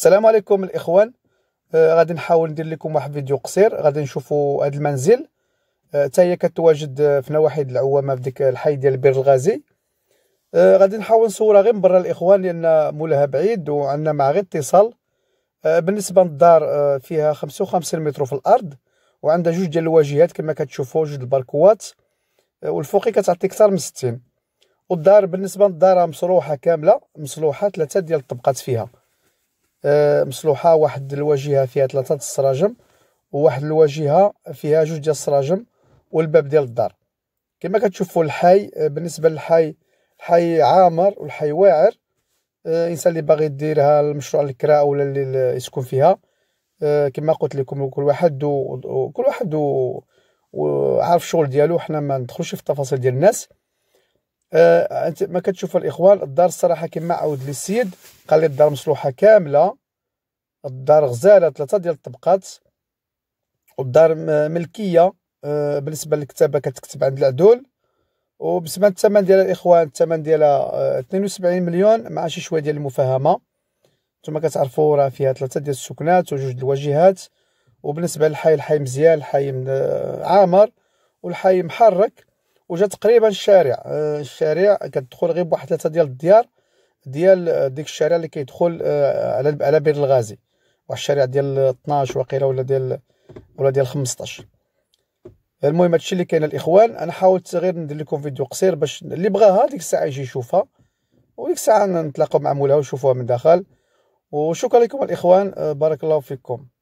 السلام عليكم الاخوان آه غادي نحاول ندير لكم واحد فيديو قصير غادي نشوفوا هذا المنزل آه، حتى آه هي كتواجد في نواحي العوامه في ديك الحي ديال بير الغازي آه غادي نحاول نصورها غير من برا الاخوان لان مولها بعيد وعندنا مع غير اتصال آه، بالنسبه للدار آه، فيها 55 متر في الارض وعندها جوج ديال الواجهات كما كتشوفوا جوج الباركوات والفوقي كتعطي اكثر من 60 والدار بالنسبه للدار مصروحه كامله مصلوحه ثلاثه ديال الطبقات فيها آه، مصلوحه واحد الواجهه فيها ثلاثه السراجم وواحد الواجهه فيها جوج ديال السراجم والباب ديال الدار كما كتشوفوا الحي آه، بالنسبه للحي الحي عامر والحي واعر آه، الانسان اللي باغي يديرها المشروع الكراء ولا اللي يسكن فيها كما قلت لكم كل واحد وكل واحد وعارف الشغل ديالو حنا ما ندخلوش في التفاصيل ديال الناس آه، انت ما كتشوف الاخوان الدار الصراحه كما عاود لي السيد قال لي الدار مصلوحه كامله الدار غزاله ثلاثه ديال الطبقات والدار ملكيه آه، بالنسبه للكتابه كتكتب عند العدول وبسمع الثمن ديال الاخوان الثمن ديالها آه، 72 مليون مع شي شويه ديال المفاهمه نتوما كتعرفوا راه فيها ثلاثه ديال السكنات وجوج الواجهات وبالنسبه للحي الحي مزيان الحي عامر والحي محرك وجا تقريبا الشارع آه، الشارع كتدخل غير بواحد ثلاثه ديال الديار ديال آه، ديك الشارع اللي كيدخل آه، على على بير الغازي واحد الشارع ديال 12 وقيله ولا ديال ولا ديال 15 المهم هادشي اللي كاين الاخوان انا حاولت غير ندير لكم فيديو قصير باش اللي بغاها ديك الساعه يجي يشوفها وديك الساعه نتلاقاو مع مولاها وشوفوها من داخل وشكرا لكم الاخوان بارك الله فيكم